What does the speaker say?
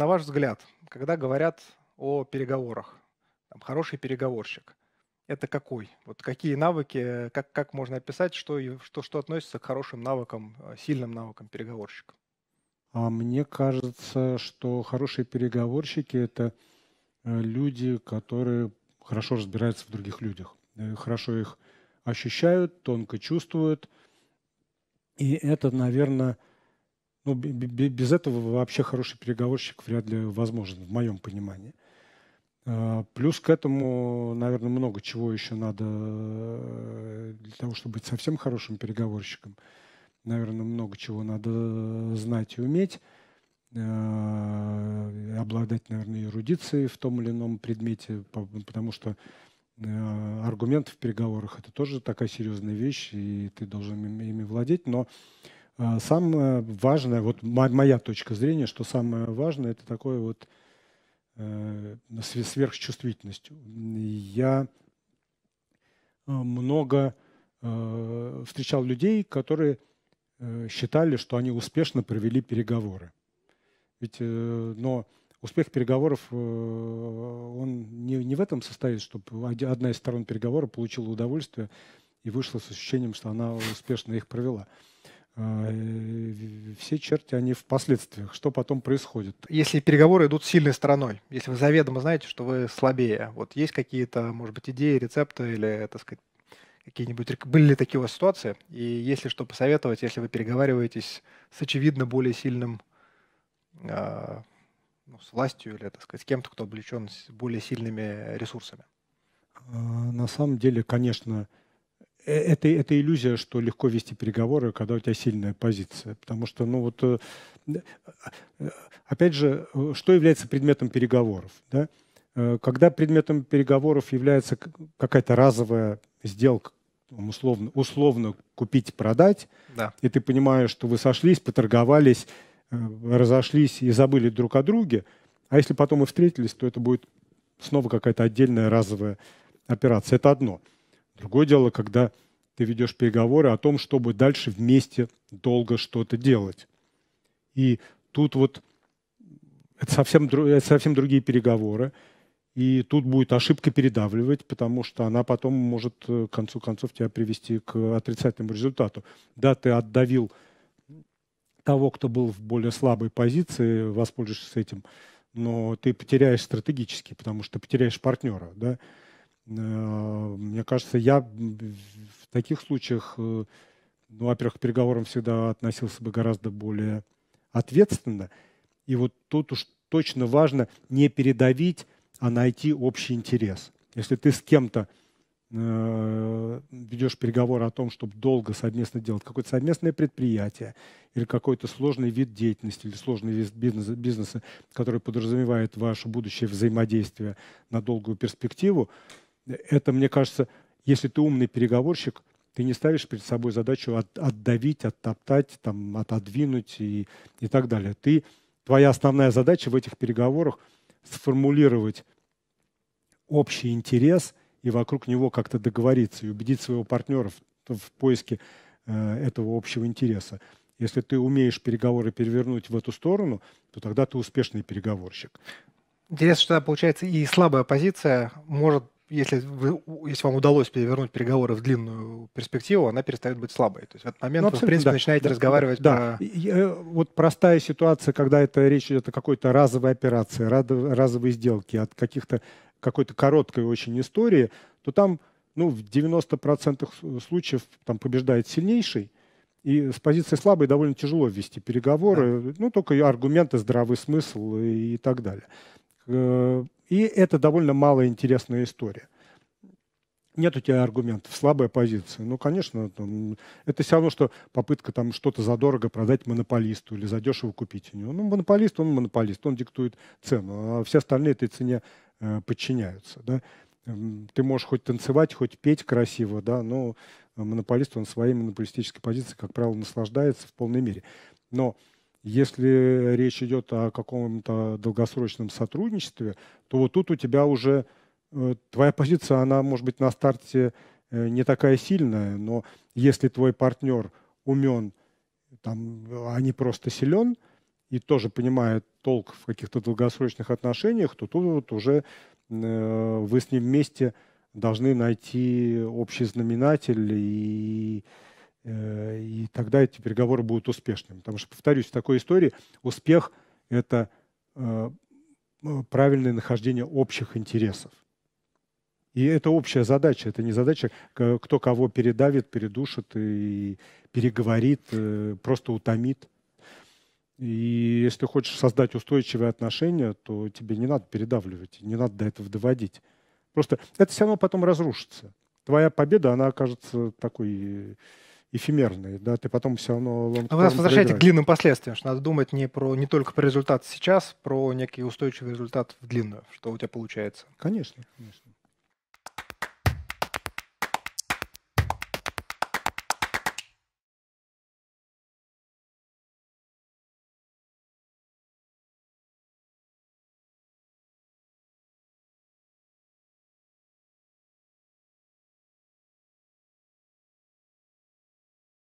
на ваш взгляд, когда говорят о переговорах, там, хороший переговорщик, это какой? Вот какие навыки, как, как можно описать, что, что, что относится к хорошим навыкам, э, сильным навыкам переговорщика? А мне кажется, что хорошие переговорщики – это э, люди, которые хорошо разбираются в других людях, э, хорошо их ощущают, тонко чувствуют. И это, наверное, ну, без этого вообще хороший переговорщик вряд ли возможен, в моем понимании. А, плюс к этому, наверное, много чего еще надо э, для того, чтобы быть совсем хорошим переговорщиком. Наверное, много чего надо знать и уметь. А, обладать, наверное, эрудицией в том или ином предмете, потому что э, аргумент в переговорах – это тоже такая серьезная вещь, и ты должен ими владеть. Но а, самое важное, вот моя точка зрения, что самое важное, это такое вот э, сверхчувствительность. Я э, много э, встречал людей, которые считали, что они успешно провели переговоры. Ведь, но успех переговоров, он не, не в этом состоит, чтобы одна из сторон переговора получила удовольствие и вышла с ощущением, что она успешно их провела. А, все черти, они в последствиях, что потом происходит. Если переговоры идут сильной стороной, если вы заведомо знаете, что вы слабее, вот есть какие-то, может быть, идеи, рецепты или, так сказать, какие-нибудь, были ли такие у вас ситуации? И если что посоветовать, если вы переговариваетесь с очевидно более сильным, э, ну, с властью или, так сказать, с кем-то, кто облечен более сильными ресурсами? А, на самом деле, конечно, э, Э, это, это иллюзия, что легко вести переговоры, когда у тебя сильная позиция. Потому что, ну вот, э, э, опять же, что является предметом переговоров? Да? Когда предметом переговоров является какая-то разовая сделка, условно, условно купить-продать, да. и ты понимаешь, что вы сошлись, поторговались, разошлись и забыли друг о друге, а если потом и встретились, то это будет снова какая-то отдельная разовая операция. Это одно – Другое дело, когда ты ведешь переговоры о том, чтобы дальше вместе долго что-то делать. И тут вот это совсем, это совсем другие переговоры. И тут будет ошибка передавливать, потому что она потом может э, к концу концов тебя привести к отрицательному результату. Да, ты отдавил того, кто был в более слабой позиции, воспользуешься этим, но ты потеряешь стратегически, потому что потеряешь партнера. Да? Э, мне кажется, я в таких случаях, э, ну, во-первых, к переговорам всегда относился бы гораздо более ответственно. И вот тут уж точно важно не передавить, а найти общий интерес. Если ты с кем-то э, ведешь переговоры о том, чтобы долго совместно делать какое-то совместное предприятие или какой-то сложный вид деятельности или сложный вид бизнеса, бизнеса, который подразумевает ваше будущее взаимодействие на долгую перспективу, это, мне кажется, если ты умный переговорщик, ты не ставишь перед собой задачу от, отдавить, оттоптать, там, отодвинуть и, и так далее. Ты, твоя основная задача в этих переговорах сформулировать общий интерес и вокруг него как-то договориться и убедить своего партнера в, в поиске э, этого общего интереса. Если ты умеешь переговоры перевернуть в эту сторону, то тогда ты успешный переговорщик. Интересно, что получается и слабая позиция может если, вы, если вам удалось перевернуть переговоры в длинную перспективу, она перестает быть слабой. То есть в этот момент ну, вы, в принципе, да. начинаете да, разговаривать да, про... Э, вот простая ситуация, когда это речь идет о какой-то разовой операции, разовой сделке, от каких-то какой-то короткой очень истории, то там ну, в 90% случаев там побеждает сильнейший, и с позиции слабой довольно тяжело вести переговоры, да. ну, только аргументы, здравый смысл и, и так далее. Э, и это довольно малоинтересная история. Нет у тебя аргументов, слабая позиция. Ну, конечно, это все равно, что попытка там что-то задорого продать монополисту или задешево купить у него. Ну, монополист, он монополист, он диктует цену, а все остальные этой цене э, подчиняются. Да? Эм, ты можешь хоть танцевать, хоть петь красиво, да, но монополист, он своей монополистической позицией, как правило, наслаждается в полной мере. Но если речь идет о каком-то долгосрочном сотрудничестве, то вот тут у тебя уже э, твоя позиция, она может быть на старте э, не такая сильная, но если твой партнер умен, там, а не просто силен, и тоже понимает толк в каких-то долгосрочных отношениях, то тут вот уже э, вы с ним вместе должны найти общий знаменатель и и тогда эти переговоры будут успешными. Потому что, повторюсь, в такой истории успех – это э, э правильное нахождение общих интересов. И это общая задача, это не задача, кто кого передавит, передушит и переговорит, э, просто утомит. И если ты хочешь создать устойчивые отношения, то тебе не надо передавливать, не надо до этого доводить. Просто это все равно потом разрушится. Твоя победа, она окажется такой эфемерные, да, ты потом все равно... А вы нас возвращаете к длинным последствиям, что надо думать не, про, не только про результат сейчас, про некий устойчивый результат в длинную, что у тебя получается. Конечно, конечно.